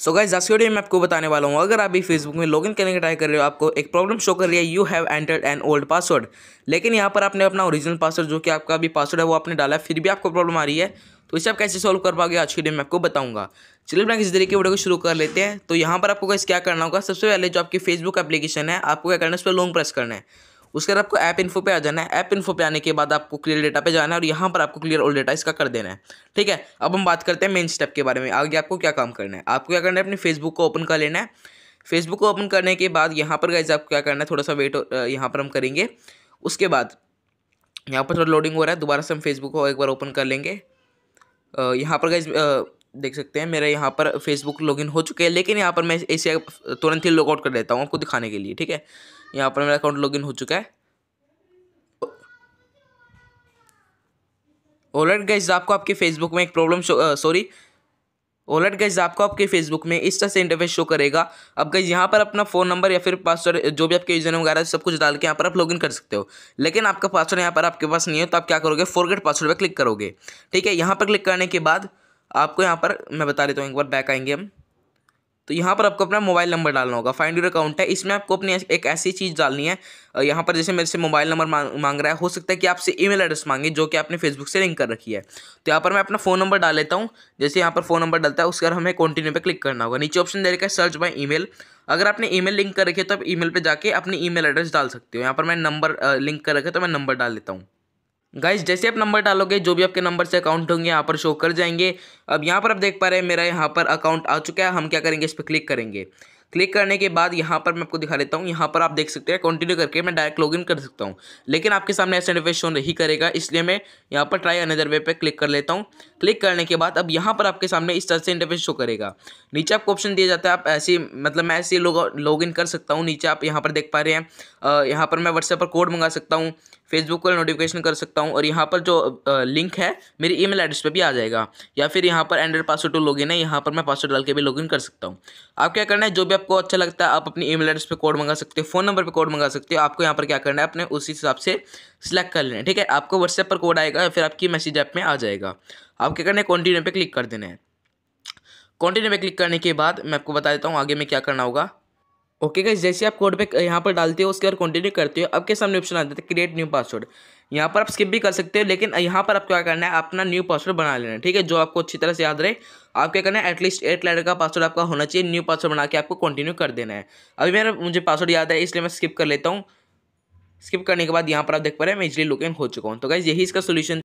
so guys आज video में आपको बताने वाला हूँ अगर आप भी फेसबुक में लॉगिन करने की ट्राई कर रहे हो आपको एक प्रॉब्लम शो कर रही है you have entered an old password लेकिन यहाँ पर आपने अपना ओरिजिनल पासवर्ड जो कि आपका अभी पासवर्ड है वो आपने डाला है फिर भी आपको प्रॉब्लम आ रही है तो इसे आप कैसे सॉल्व कर पाओगे आज की वीडियो में आपको बताऊंगा चलिए अपना किसी तरीके वीडियो को शुरू कर लेते हैं तो यहाँ पर आपको कैसे क्या करना होगा सबसे पहले जो आपकी फेसबुक एप्लीकेशन है आपको क्या करना है उस पर लॉन्ग प्रेस करना है उसके बाद आपको ऐप इन्फो पे आ जाना है ऐप इन्फो पे आने के बाद आपको क्लियर डेटा पे जाना है और यहाँ पर आपको क्लियर ऑल डेटा इसका कर देना है ठीक है अब हम बात करते हैं मेन स्टेप के बारे में आगे आपको क्या काम करना है आपको क्या करना है अपने फेसबुक को ओपन कर लेना है फेसबुक को ओपन करने के बाद यहाँ पर गाइज आपको क्या करना है थोड़ा सा वेट यहाँ पर हम करेंगे उसके बाद यहाँ पर थोड़ा लोडिंग हो रहा है दोबारा से हम फेसबुक को एक बार ओपन कर लेंगे यहाँ पर गाइज देख सकते हैं मेरा यहाँ पर फेसबुक लॉगिन हो चुके हैं लेकिन यहाँ पर मैं ऐसे तुरंत ही लॉगआउट कर देता हूँ आपको दिखाने के लिए ठीक है यहाँ पर मेरा अकाउंट लॉगिन हो चुका है ओलट गैस आपको आपके फेसबुक में एक प्रॉब्लम सॉरी ओलट गैस आपको आपके फेसबुक में इस तरह से इंटरफेस शो करेगा अब गैस यहाँ पर अपना फ़ोन नंबर या फिर पासवर्ड जो भी आपके यूजर वगैरह सब कुछ डाल के यहाँ पर आप लॉगिन कर सकते हो लेकिन आपका पासवर्ड यहाँ पर आपके पास नहीं है तो आप क्या करोगे फॉरगेट पासवर्ड पर क्लिक करोगे ठीक है यहाँ पर क्लिक करने के बाद आपको यहाँ पर मैं बता देता हूँ एक बार बैक आएंगे हम तो यहाँ पर आपको अपना मोबाइल नंबर डालना होगा फाइंड यूर अकाउंट है इसमें आपको अपनी एक ऐसी चीज़ डालनी है यहाँ पर जैसे मेरे से मोबाइल नंबर मांग मांग रहा है हो सकता है कि आपसे ईमेल एड्रेस मांगे जो कि आपने फेसबुक से लिंक कर रखी है तो यहाँ पर मैं अपना फ़ोन नंबर डाल लेता हूँ जैसे यहाँ पर फ़ोन नंबर डालता है उसके बाद हमें कंटिन्यू पर क्लिक करना होगा नीचे ऑप्शन दे रखा है सर्च बाई ई अगर आपने ई लिंक कर रखी है तो आप ई पर जाके अपनी ई एड्रेस डाल सकते हो यहाँ पर मैं नंबर लिंक कर रखे तो मैं नंबर डाल लेता हूँ गाइज जैसे आप नंबर डालोगे जो भी आपके नंबर से अकाउंट होंगे यहाँ पर शो कर जाएंगे अब यहाँ पर आप देख पा रहे हैं मेरा यहाँ पर अकाउंट आ चुका है हम क्या करेंगे इस पर क्लिक करेंगे क्लिक करने के बाद यहाँ पर मैं आपको दिखा देता हूँ यहाँ पर आप देख सकते हैं कंटिन्यू करके मैं डायरेक्ट लॉगिन कर सकता हूँ लेकिन आपके सामने ऐसा इंटरफेस शो नहीं करेगा इसलिए मैं यहाँ पर ट्राई अनदर वे पर क्लिक कर लेता हूँ क्लिक करने के बाद अब यहाँ पर आपके सामने इस तरह से इंटरफेस शो करेगा नीचे आपको ऑप्शन दिया जाता है आप ऐसे मतलब मैं ऐसे लॉग इन कर सकता हूँ नीचे आप यहाँ पर देख पा रहे हैं यहाँ पर मैं व्हाट्सएप पर कोड मंगा सकता हूँ फेसबुक पर नोटिफिकेशन कर सकता हूँ और यहाँ पर जो लिंक है मेरी मेल एड्रेस पर भी आ जाएगा या फिर यहाँ पर एंड्रॉइड पासवर्ड टू इन है यहाँ पर मैं पासवर्ड डाल के भी इन कर सकता हूँ आप क्या करना है जो भी आप आपको अच्छा लगता है आप अपनी ईमेल एड्रेस पे कोड मंगा सकते हो फोन नंबर पे कोड मंगा सकते हो आपको यहाँ पर क्या करना है अपने उसी हिसाब से सिलेक्ट कर लेना है ठीक है आपको व्हाट्सएप पर कोड आएगा या फिर आपकी मैसेज ऐप में आ जाएगा आप क्या करना है कॉन्टिन्यू पर क्लिक कर देना है कॉन्टिन्यू पर क्लिक करने के बाद मैं आपको बता देता हूँ आगे में क्या करना होगा ओके गाइज जैसे आप कोड पे यहाँ पर डालते हो उसके बाद कंटिन्यू करते हो आपके सामने ऑप्शन आ जाता है क्रिएट न्यू पासवर्ड यहाँ पर आप स्किप भी कर सकते हो लेकिन यहाँ पर आप क्या करना है अपना न्यू पासवर्ड बना लेना है ठीक है जो आपको अच्छी तरह से याद रहे आप क्या करना है एटलीस्ट एट लेटर का पासवर्ड आपका होना चाहिए न्यू पासवर्ड बना के आपको कंटिन्यू कर देना है अभी मेरा मुझे पासवर्ड याद है इसलिए मैं स्किप कर लेता हूँ स्किप करने के बाद यहाँ पर आप देख पा रहे हैं मैं इजली लुक इन हो चुका हूँ तो गाइज यही इसका सोल्यूशन